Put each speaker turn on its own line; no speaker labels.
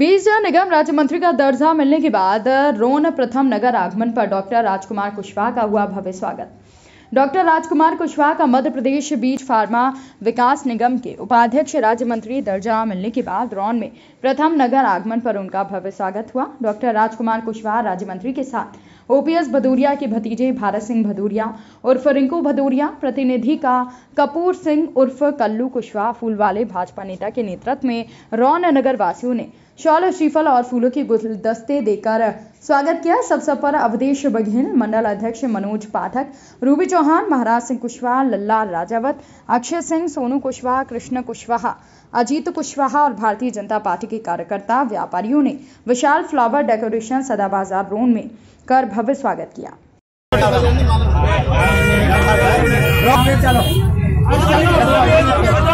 बीजा निगम राज्य मंत्री का दर्जा मिलने के बाद रोन प्रथम नगर आगमन पर डॉक्टर राजकुमार कुशवाहा का हुआ भव्य स्वागत डॉक्टर राजकुमार कुशवाहा का मध्य प्रदेश बीज फार्मा विकास निगम के उपाध्यक्ष राज्य मंत्री दर्जा मिलने के बाद रौन में प्रथम नगर आगमन पर उनका भव्य स्वागत हुआ डॉक्टर राजकुमार कुशवाहा राज्य मंत्री के साथ ओपीएस भदूरिया के भतीजे भारत सिंह भदूरिया उर्फ रिंकू भदूरिया प्रतिनिधि का कपूर सिंह उर्फ कल्लू कुशवाहा फूलवाले भाजपा नेता के नेतृत्व में रौन नगर वासियों ने शॉल और श्रीफल और फूलों के गुलदस्ते देकर स्वागत किया इस अवसर पर अवधेश बघेल मंडल अध्यक्ष मनोज पाठक रूबी चौहान महाराज सिंह कुशवाहा लल्ला राजावत अक्षय सिंह सोनू कुशवाहा कृष्ण कुशवाहा अजीत कुशवाहा और भारतीय जनता पार्टी के कार्यकर्ता व्यापारियों ने विशाल फ्लावर डेकोरेशन सदा बाजार रोड में कर भव्य स्वागत किया